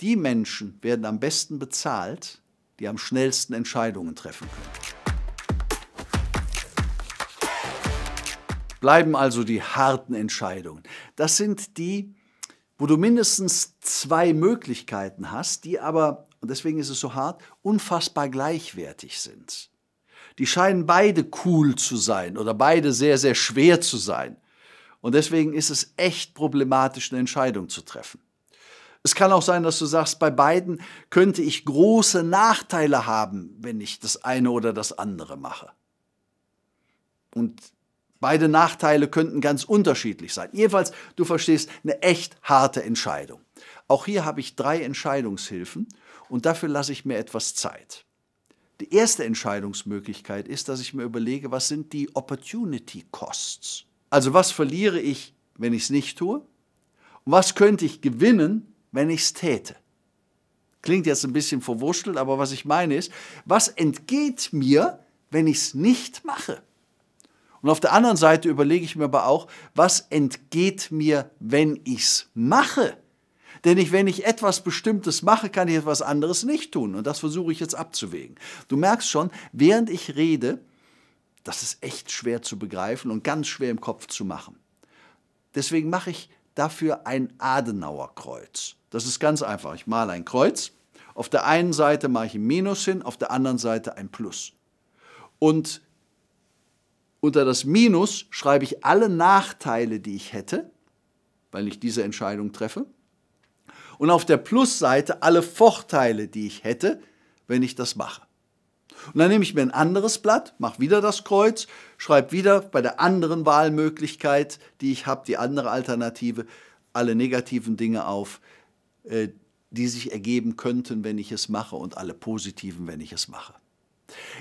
Die Menschen werden am besten bezahlt, die am schnellsten Entscheidungen treffen können. Bleiben also die harten Entscheidungen. Das sind die, wo du mindestens zwei Möglichkeiten hast, die aber, und deswegen ist es so hart, unfassbar gleichwertig sind. Die scheinen beide cool zu sein oder beide sehr, sehr schwer zu sein. Und deswegen ist es echt problematisch, eine Entscheidung zu treffen. Es kann auch sein, dass du sagst, bei beiden könnte ich große Nachteile haben, wenn ich das eine oder das andere mache. Und beide Nachteile könnten ganz unterschiedlich sein. Jedenfalls, du verstehst, eine echt harte Entscheidung. Auch hier habe ich drei Entscheidungshilfen und dafür lasse ich mir etwas Zeit. Die erste Entscheidungsmöglichkeit ist, dass ich mir überlege, was sind die Opportunity Costs? Also was verliere ich, wenn ich es nicht tue? Und was könnte ich gewinnen, wenn ich es täte. Klingt jetzt ein bisschen verwurschtelt, aber was ich meine ist, was entgeht mir, wenn ich es nicht mache? Und auf der anderen Seite überlege ich mir aber auch, was entgeht mir, wenn ich es mache? Denn ich, wenn ich etwas Bestimmtes mache, kann ich etwas anderes nicht tun. Und das versuche ich jetzt abzuwägen. Du merkst schon, während ich rede, das ist echt schwer zu begreifen und ganz schwer im Kopf zu machen. Deswegen mache ich dafür ein Adenauerkreuz. Das ist ganz einfach. Ich male ein Kreuz. Auf der einen Seite mache ich ein Minus hin, auf der anderen Seite ein Plus. Und unter das Minus schreibe ich alle Nachteile, die ich hätte, weil ich diese Entscheidung treffe. Und auf der Plusseite alle Vorteile, die ich hätte, wenn ich das mache. Und dann nehme ich mir ein anderes Blatt, mache wieder das Kreuz, schreibe wieder bei der anderen Wahlmöglichkeit, die ich habe, die andere Alternative, alle negativen Dinge auf, äh, die sich ergeben könnten, wenn ich es mache und alle positiven, wenn ich es mache.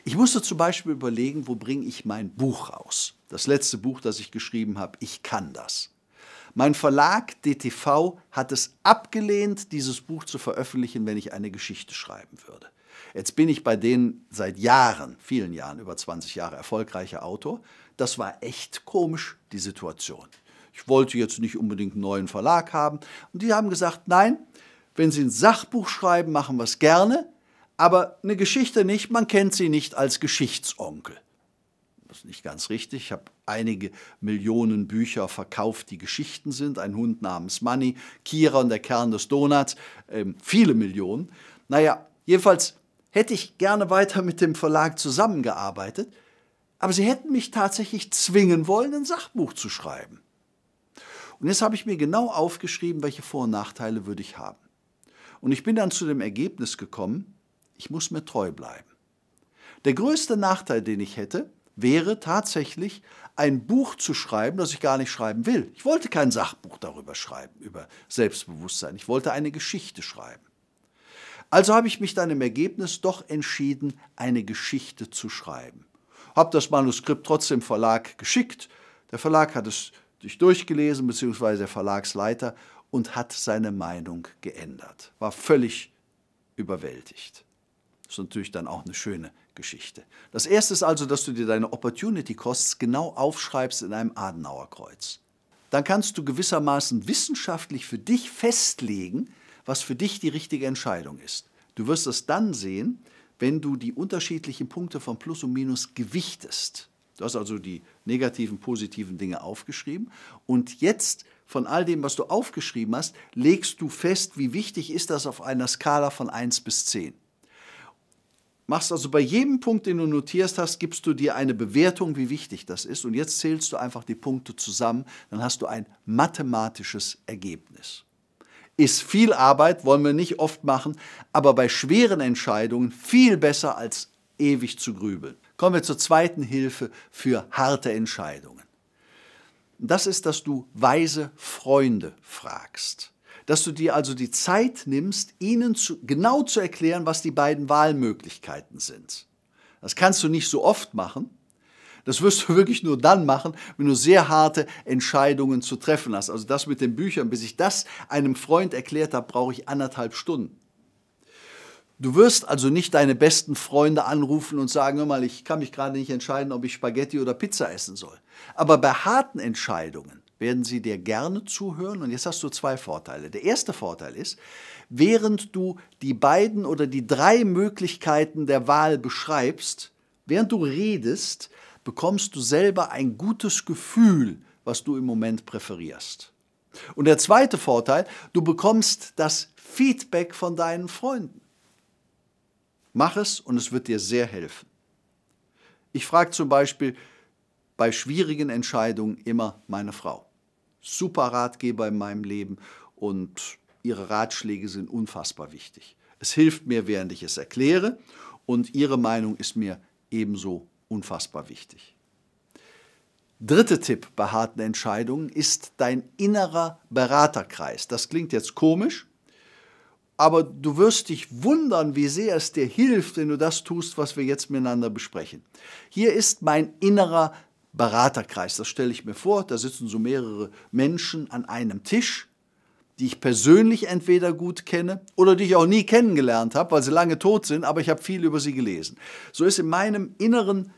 Ich musste zum Beispiel überlegen, wo bringe ich mein Buch raus? Das letzte Buch, das ich geschrieben habe, ich kann das. Mein Verlag DTV hat es abgelehnt, dieses Buch zu veröffentlichen, wenn ich eine Geschichte schreiben würde. Jetzt bin ich bei denen seit Jahren, vielen Jahren, über 20 Jahre erfolgreicher Autor. Das war echt komisch, die Situation. Ich wollte jetzt nicht unbedingt einen neuen Verlag haben. Und die haben gesagt, nein, wenn Sie ein Sachbuch schreiben, machen wir es gerne, aber eine Geschichte nicht, man kennt sie nicht als Geschichtsonkel. Das ist nicht ganz richtig. Ich habe einige Millionen Bücher verkauft, die Geschichten sind. Ein Hund namens Money, Kira und der Kern des Donuts, ähm, viele Millionen. Naja, jedenfalls hätte ich gerne weiter mit dem Verlag zusammengearbeitet, aber sie hätten mich tatsächlich zwingen wollen, ein Sachbuch zu schreiben. Und jetzt habe ich mir genau aufgeschrieben, welche Vor- und Nachteile würde ich haben. Und ich bin dann zu dem Ergebnis gekommen, ich muss mir treu bleiben. Der größte Nachteil, den ich hätte, wäre tatsächlich ein Buch zu schreiben, das ich gar nicht schreiben will. Ich wollte kein Sachbuch darüber schreiben, über Selbstbewusstsein. Ich wollte eine Geschichte schreiben. Also habe ich mich dann im Ergebnis doch entschieden, eine Geschichte zu schreiben. Habe das Manuskript trotzdem Verlag geschickt. Der Verlag hat es sich durchgelesen, beziehungsweise der Verlagsleiter, und hat seine Meinung geändert. War völlig überwältigt. Das ist natürlich dann auch eine schöne Geschichte. Das erste ist also, dass du dir deine Opportunity Costs genau aufschreibst in einem Adenauerkreuz. Dann kannst du gewissermaßen wissenschaftlich für dich festlegen, was für dich die richtige Entscheidung ist. Du wirst es dann sehen, wenn du die unterschiedlichen Punkte von Plus und Minus gewichtest. Du hast also die negativen, positiven Dinge aufgeschrieben. Und jetzt von all dem, was du aufgeschrieben hast, legst du fest, wie wichtig ist das auf einer Skala von 1 bis 10. Machst also bei jedem Punkt, den du notierst hast, gibst du dir eine Bewertung, wie wichtig das ist. Und jetzt zählst du einfach die Punkte zusammen. Dann hast du ein mathematisches Ergebnis. Ist viel Arbeit, wollen wir nicht oft machen, aber bei schweren Entscheidungen viel besser als ewig zu grübeln. Kommen wir zur zweiten Hilfe für harte Entscheidungen. Das ist, dass du weise Freunde fragst. Dass du dir also die Zeit nimmst, ihnen zu, genau zu erklären, was die beiden Wahlmöglichkeiten sind. Das kannst du nicht so oft machen, das wirst du wirklich nur dann machen, wenn du sehr harte Entscheidungen zu treffen hast. Also das mit den Büchern, bis ich das einem Freund erklärt habe, brauche ich anderthalb Stunden. Du wirst also nicht deine besten Freunde anrufen und sagen, hör mal, ich kann mich gerade nicht entscheiden, ob ich Spaghetti oder Pizza essen soll. Aber bei harten Entscheidungen werden sie dir gerne zuhören und jetzt hast du zwei Vorteile. Der erste Vorteil ist, während du die beiden oder die drei Möglichkeiten der Wahl beschreibst, während du redest, bekommst du selber ein gutes Gefühl, was du im Moment präferierst. Und der zweite Vorteil, du bekommst das Feedback von deinen Freunden. Mach es und es wird dir sehr helfen. Ich frage zum Beispiel bei schwierigen Entscheidungen immer meine Frau. Super Ratgeber in meinem Leben und ihre Ratschläge sind unfassbar wichtig. Es hilft mir, während ich es erkläre und ihre Meinung ist mir ebenso unfassbar wichtig. Dritter Tipp bei harten Entscheidungen ist dein innerer Beraterkreis. Das klingt jetzt komisch, aber du wirst dich wundern, wie sehr es dir hilft, wenn du das tust, was wir jetzt miteinander besprechen. Hier ist mein innerer Beraterkreis. Das stelle ich mir vor. Da sitzen so mehrere Menschen an einem Tisch, die ich persönlich entweder gut kenne oder die ich auch nie kennengelernt habe, weil sie lange tot sind, aber ich habe viel über sie gelesen. So ist in meinem inneren Beraterkreis.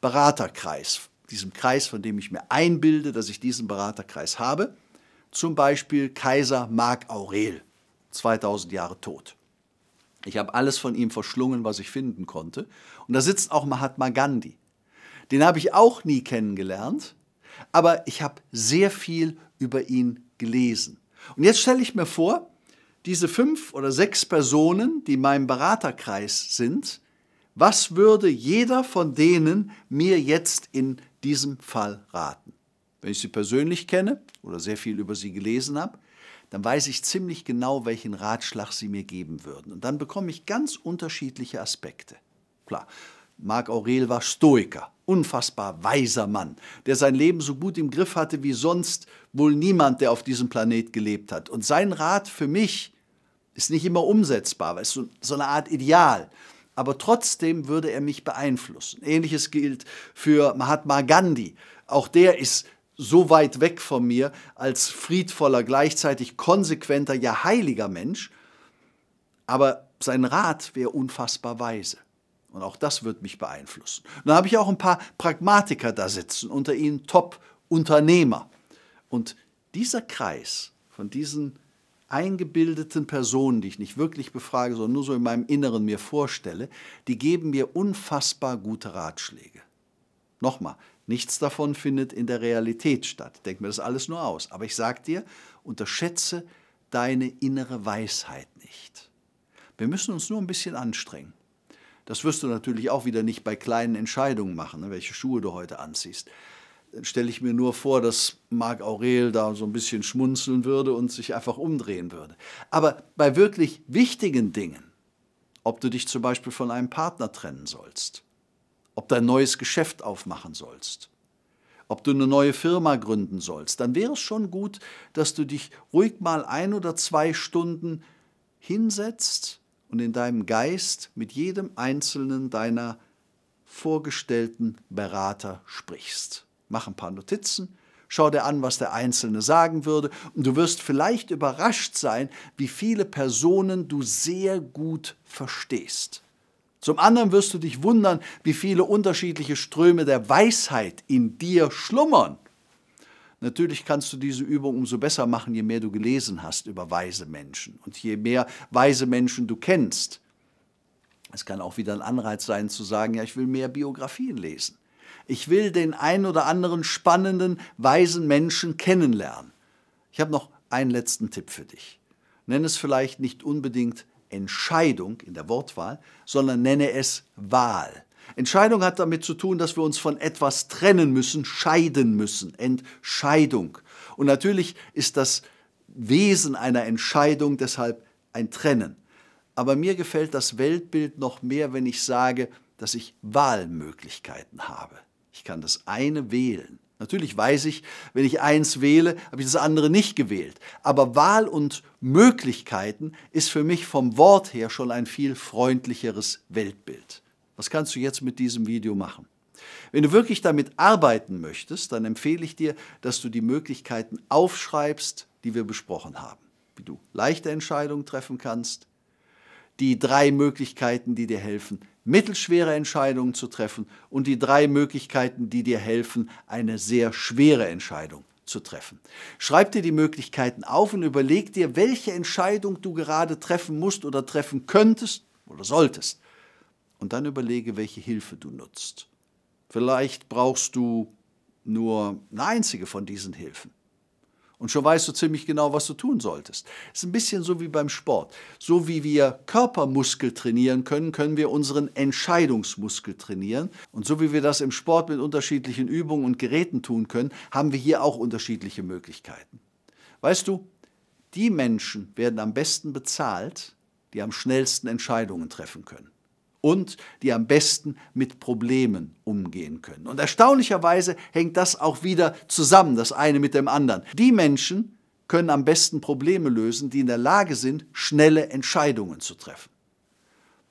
Beraterkreis, diesem Kreis, von dem ich mir einbilde, dass ich diesen Beraterkreis habe. Zum Beispiel Kaiser Marc Aurel, 2000 Jahre tot. Ich habe alles von ihm verschlungen, was ich finden konnte. Und da sitzt auch Mahatma Gandhi. Den habe ich auch nie kennengelernt, aber ich habe sehr viel über ihn gelesen. Und jetzt stelle ich mir vor, diese fünf oder sechs Personen, die in meinem Beraterkreis sind, was würde jeder von denen mir jetzt in diesem Fall raten? Wenn ich sie persönlich kenne oder sehr viel über sie gelesen habe, dann weiß ich ziemlich genau, welchen Ratschlag sie mir geben würden. Und dann bekomme ich ganz unterschiedliche Aspekte. Klar, Marc Aurel war Stoiker, unfassbar weiser Mann, der sein Leben so gut im Griff hatte wie sonst wohl niemand, der auf diesem Planet gelebt hat. Und sein Rat für mich ist nicht immer umsetzbar, weil es so, so eine Art Ideal ist aber trotzdem würde er mich beeinflussen. Ähnliches gilt für Mahatma Gandhi. Auch der ist so weit weg von mir als friedvoller, gleichzeitig konsequenter, ja heiliger Mensch, aber sein Rat wäre unfassbar weise. Und auch das wird mich beeinflussen. dann habe ich auch ein paar Pragmatiker da sitzen, unter ihnen Top-Unternehmer. Und dieser Kreis von diesen eingebildeten Personen, die ich nicht wirklich befrage, sondern nur so in meinem Inneren mir vorstelle, die geben mir unfassbar gute Ratschläge. Nochmal, nichts davon findet in der Realität statt. Denk mir das alles nur aus. Aber ich sage dir, unterschätze deine innere Weisheit nicht. Wir müssen uns nur ein bisschen anstrengen. Das wirst du natürlich auch wieder nicht bei kleinen Entscheidungen machen, ne, welche Schuhe du heute anziehst stelle ich mir nur vor, dass Marc Aurel da so ein bisschen schmunzeln würde und sich einfach umdrehen würde. Aber bei wirklich wichtigen Dingen, ob du dich zum Beispiel von einem Partner trennen sollst, ob du ein neues Geschäft aufmachen sollst, ob du eine neue Firma gründen sollst, dann wäre es schon gut, dass du dich ruhig mal ein oder zwei Stunden hinsetzt und in deinem Geist mit jedem einzelnen deiner vorgestellten Berater sprichst mach ein paar Notizen, schau dir an, was der Einzelne sagen würde und du wirst vielleicht überrascht sein, wie viele Personen du sehr gut verstehst. Zum anderen wirst du dich wundern, wie viele unterschiedliche Ströme der Weisheit in dir schlummern. Natürlich kannst du diese Übung umso besser machen, je mehr du gelesen hast über weise Menschen und je mehr weise Menschen du kennst. Es kann auch wieder ein Anreiz sein zu sagen, ja, ich will mehr Biografien lesen. Ich will den einen oder anderen spannenden, weisen Menschen kennenlernen. Ich habe noch einen letzten Tipp für dich. Nenne es vielleicht nicht unbedingt Entscheidung in der Wortwahl, sondern nenne es Wahl. Entscheidung hat damit zu tun, dass wir uns von etwas trennen müssen, scheiden müssen. Entscheidung. Und natürlich ist das Wesen einer Entscheidung deshalb ein Trennen. Aber mir gefällt das Weltbild noch mehr, wenn ich sage, dass ich Wahlmöglichkeiten habe. Ich kann das eine wählen. Natürlich weiß ich, wenn ich eins wähle, habe ich das andere nicht gewählt. Aber Wahl und Möglichkeiten ist für mich vom Wort her schon ein viel freundlicheres Weltbild. Was kannst du jetzt mit diesem Video machen? Wenn du wirklich damit arbeiten möchtest, dann empfehle ich dir, dass du die Möglichkeiten aufschreibst, die wir besprochen haben. Wie du leichte Entscheidungen treffen kannst, die drei Möglichkeiten, die dir helfen, mittelschwere Entscheidungen zu treffen und die drei Möglichkeiten, die dir helfen, eine sehr schwere Entscheidung zu treffen. Schreib dir die Möglichkeiten auf und überleg dir, welche Entscheidung du gerade treffen musst oder treffen könntest oder solltest. Und dann überlege, welche Hilfe du nutzt. Vielleicht brauchst du nur eine einzige von diesen Hilfen. Und schon weißt du ziemlich genau, was du tun solltest. Das ist ein bisschen so wie beim Sport. So wie wir Körpermuskel trainieren können, können wir unseren Entscheidungsmuskel trainieren. Und so wie wir das im Sport mit unterschiedlichen Übungen und Geräten tun können, haben wir hier auch unterschiedliche Möglichkeiten. Weißt du, die Menschen werden am besten bezahlt, die am schnellsten Entscheidungen treffen können und die am besten mit Problemen umgehen können. Und erstaunlicherweise hängt das auch wieder zusammen, das eine mit dem anderen. Die Menschen können am besten Probleme lösen, die in der Lage sind, schnelle Entscheidungen zu treffen.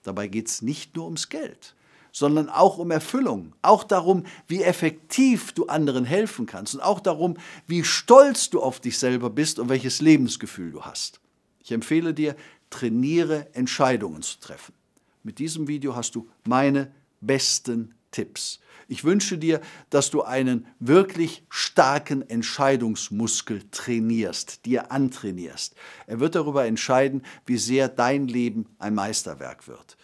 Dabei geht es nicht nur ums Geld, sondern auch um Erfüllung, auch darum, wie effektiv du anderen helfen kannst und auch darum, wie stolz du auf dich selber bist und welches Lebensgefühl du hast. Ich empfehle dir, trainiere Entscheidungen zu treffen. Mit diesem Video hast du meine besten Tipps. Ich wünsche dir, dass du einen wirklich starken Entscheidungsmuskel trainierst, dir antrainierst. Er wird darüber entscheiden, wie sehr dein Leben ein Meisterwerk wird.